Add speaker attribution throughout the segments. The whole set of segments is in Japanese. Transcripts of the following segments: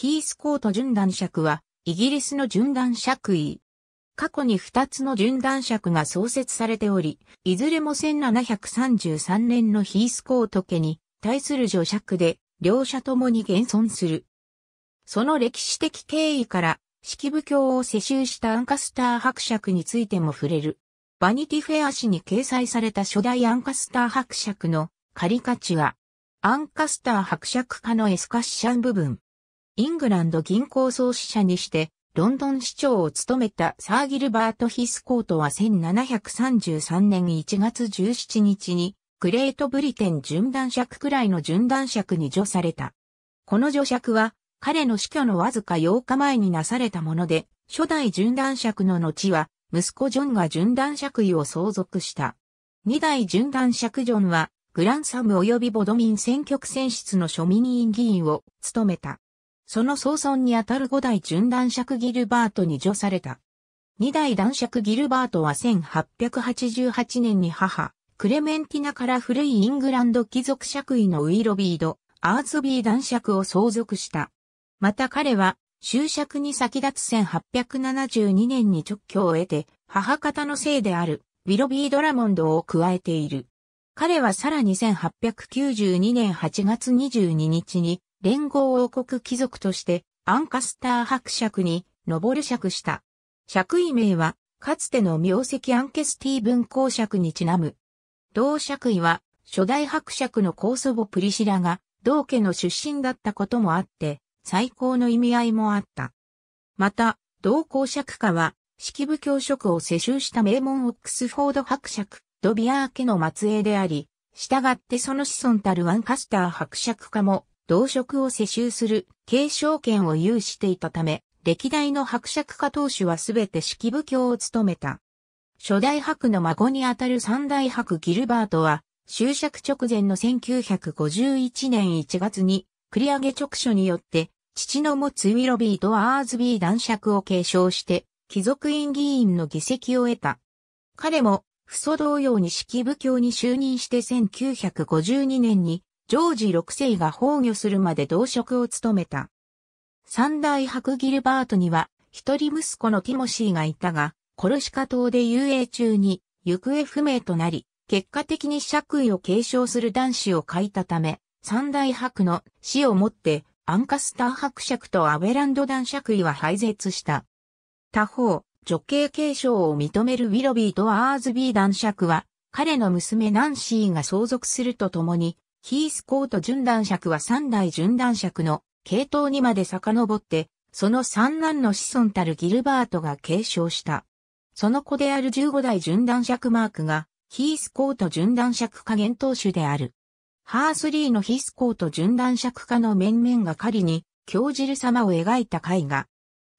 Speaker 1: ヒースコート順男爵は、イギリスの順男爵位。過去に2つの順男爵が創設されており、いずれも1733年のヒースコート家に対する助尺で、両者ともに現存する。その歴史的経緯から、式部教を世襲したアンカスター伯爵についても触れる。バニティフェア誌に掲載された初代アンカスター伯爵のカリカチュア。アンカスター伯爵家のエスカッシャン部分。イングランド銀行創始者にして、ロンドン市長を務めたサーギルバート・ヒスコートは1733年1月17日に、グレートブリテン準断尺くらいの準断尺に除された。この除尺は、彼の死去のわずか8日前になされたもので、初代準断尺の後は、息子ジョンが準断尺位を相続した。二代準断尺ジョンは、グランサム及びボドミン選挙区選出の庶民委員議員を務めた。その総尊にあたる五代純男爵ギルバートに除された。二代男爵ギルバートは1888年に母、クレメンティナから古いイングランド貴族爵位のウィロビード、アーズビー男爵を相続した。また彼は、就職に先立つ1872年に直居を得て、母方の姓である、ウィロビードラモンドを加えている。彼はさらに1892年8月22日に連合王国貴族としてアンカスター伯爵に上る爵した。爵位名は、かつての名跡アンケスティーブン公爵にちなむ。同爵位は、初代伯爵の高祖母プリシラが、同家の出身だったこともあって、最高の意味合いもあった。また、同公爵家は、式部教職を世襲した名門オックスフォード伯爵、ドビアー家の末裔であり、従ってその子孫たるワンカスター伯爵家も、同職を世襲する継承権を有していたため、歴代の伯爵家当主はすべて式部教を務めた。初代伯の孫にあたる三代伯ギルバートは、就職直前の1951年1月に、繰り上げ直書によって、父の持つウィロビーとアーズビー男爵を継承して、貴族院議員の議席を得た。彼も、父祖同様に式部教に就任して1952年にジョージ6世が崩御するまで同職を務めた。三代白ギルバートには、一人息子のティモシーがいたが、コルシカ島で遊泳中に行方不明となり、結果的に爵位を継承する男子を書いたため、三大白の死をもって、アンカスター伯爵とアベランド男爵位は廃絶した。他方、女系継承を認めるウィロビーとアーズビー男爵は、彼の娘ナンシーが相続するとともに、ヒースコート純男尺は三代純男尺の系統にまで遡って、その三男の子孫たるギルバートが継承した。その子である15代純男尺マークが、ヒースコート純男尺化現当主である。ハースリーのヒースコート純男尺家の面々が狩りに、京汁様を描いた絵画。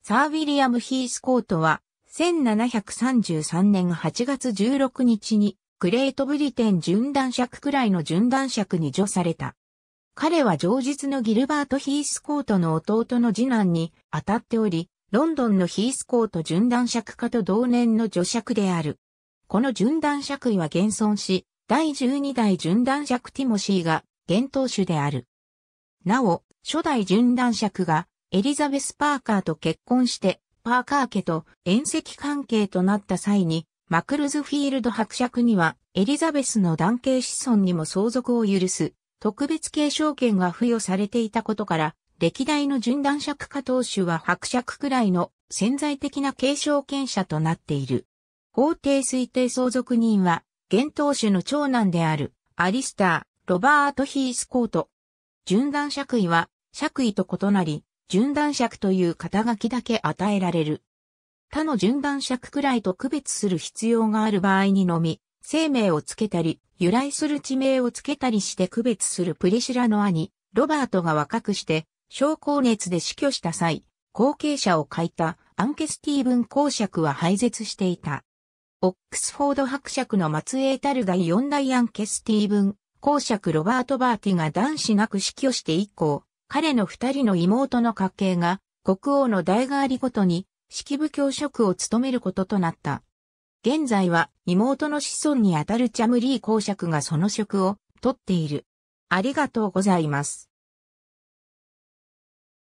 Speaker 1: サー・ウィリアム・ヒースコートは、1733年8月16日にグレートブリテン純男爵くらいの純男爵に除された。彼は上日のギルバート・ヒースコートの弟の次男に当たっており、ロンドンのヒースコート純男爵家と同年の女爵である。この純男爵位は現存し、第12代純男爵ティモシーが現当主である。なお、初代純男爵がエリザベス・パーカーと結婚して、パーカー家と遠石関係となった際に、マクルズフィールド伯爵には、エリザベスの男系子孫にも相続を許す、特別継承権が付与されていたことから、歴代の順断爵家当主は伯爵くらいの潜在的な継承権者となっている。法定推定相続人は、現当主の長男である、アリスター、ロバート・ヒースコート。順断爵位は、爵位と異なり、順断爵という肩書きだけ与えられる。他の順番尺くらいと区別する必要がある場合にのみ、生命をつけたり、由来する地名をつけたりして区別するプリシラの兄、ロバートが若くして、昇降熱で死去した際、後継者を書いたアンケスティーブン公爵は廃絶していた。オックスフォード伯爵の末裔たる第四代アンケスティーブン公爵ロバート・バーティが男子なく死去して以降、彼の二人の妹の家系が国王の代替わりごとに式部教職を務めることとなった。現在は妹の子孫にあたるチャムリー公爵がその職を取っている。ありがとうございます。